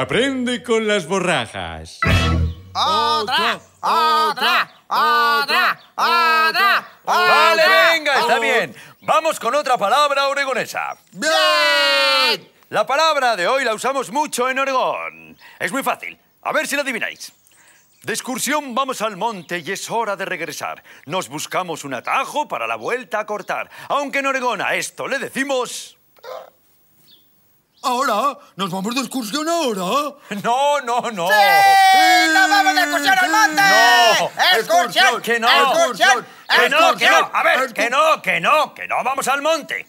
Aprende con las borrajas. ¡Otra! ¡Otra! ¡Otra! ¡Otra! Vale, venga, está oh. bien. Vamos con otra palabra oregonesa. ¡Bien! La palabra de hoy la usamos mucho en Oregón. Es muy fácil. A ver si la adivináis. De excursión vamos al monte y es hora de regresar. Nos buscamos un atajo para la vuelta a cortar. Aunque en Oregón a esto le decimos... ¿Ahora? ¿Nos vamos de excursión ahora? No, no, no. ¡Sí! ¡No vamos de excursión al monte! ¡No! ¡Excursión! ¡Que no! ¡Excursión! ¡Que no, que no! A ver, que no, que no, que no vamos al monte.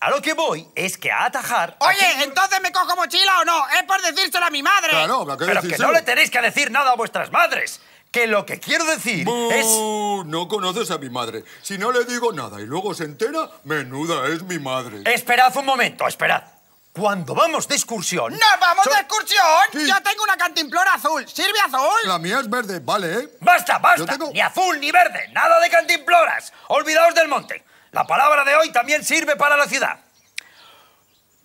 A lo que voy es que a atajar... Oye, ¿entonces me cojo mochila o no? Es por decírselo a mi madre. Claro, Pero que no le tenéis que decir nada a vuestras madres que lo que quiero decir es... No conoces a mi madre. Si no le digo nada y luego se entera, menuda es mi madre. Esperad un momento, esperad. Cuando vamos de excursión... ¡No vamos de excursión! Yo tengo una cantimplora azul. ¿Sirve azul? La mía es verde, vale, ¿eh? ¡Basta, basta! Ni azul ni verde. Nada de cantimploras. Olvidaos del monte. La palabra de hoy también sirve para la ciudad.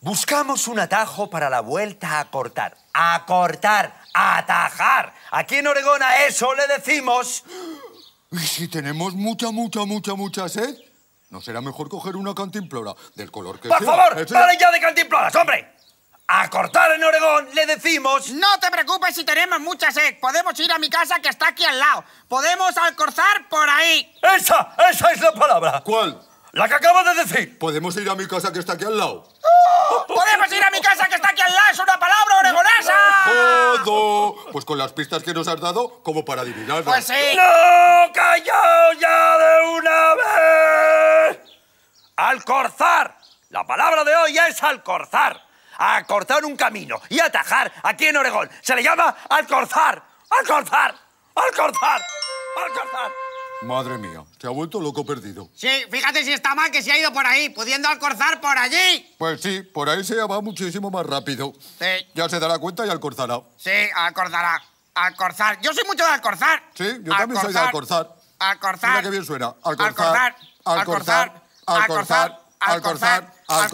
Buscamos un atajo para la vuelta a cortar. A cortar, a atajar. Aquí en Oregona eso le decimos... ¿Y si tenemos mucha, mucha, mucha, mucha sed? ¿eh? ¿No será mejor coger una cantimplora del color que ¡Por favor! Ese... ya de cantimploras, hombre! ¡A cortar en Oregón le decimos! No te preocupes si tenemos mucha sed. Podemos ir a mi casa que está aquí al lado. Podemos alcorzar por ahí. ¡Esa! ¡Esa es la palabra! ¿Cuál? La que acabo de decir. Podemos ir a mi casa que está aquí al lado. Oh. ¡Podemos ir a mi casa que está aquí al lado! ¡Es una palabra oregonesa! ¡Todo! Pues con las pistas que nos has dado, como para adivinarla. Pues sí. ¡No! ¡Callaos ya de una vez! ¡Alcorzar! La palabra de hoy es alcorzar. alcorzar un camino y atajar aquí en Oregón. Se le llama alcorzar. ¡Alcorzar! ¡Alcorzar! ¡Alcorzar! Madre mía, se ha vuelto loco perdido. Sí, fíjate si está mal que se ha ido por ahí, pudiendo alcorzar por allí. Pues sí, por ahí se va muchísimo más rápido. Sí. Ya se dará cuenta y alcorzará. Sí, alcorzará. Alcorzar. Yo soy mucho de alcorzar. Sí, yo también soy de alcorzar. Alcorzar. Mira qué bien suena. Alcorzar. alcorzar. alcorzar. Alcorzar, Alcorzar, Alcorzar.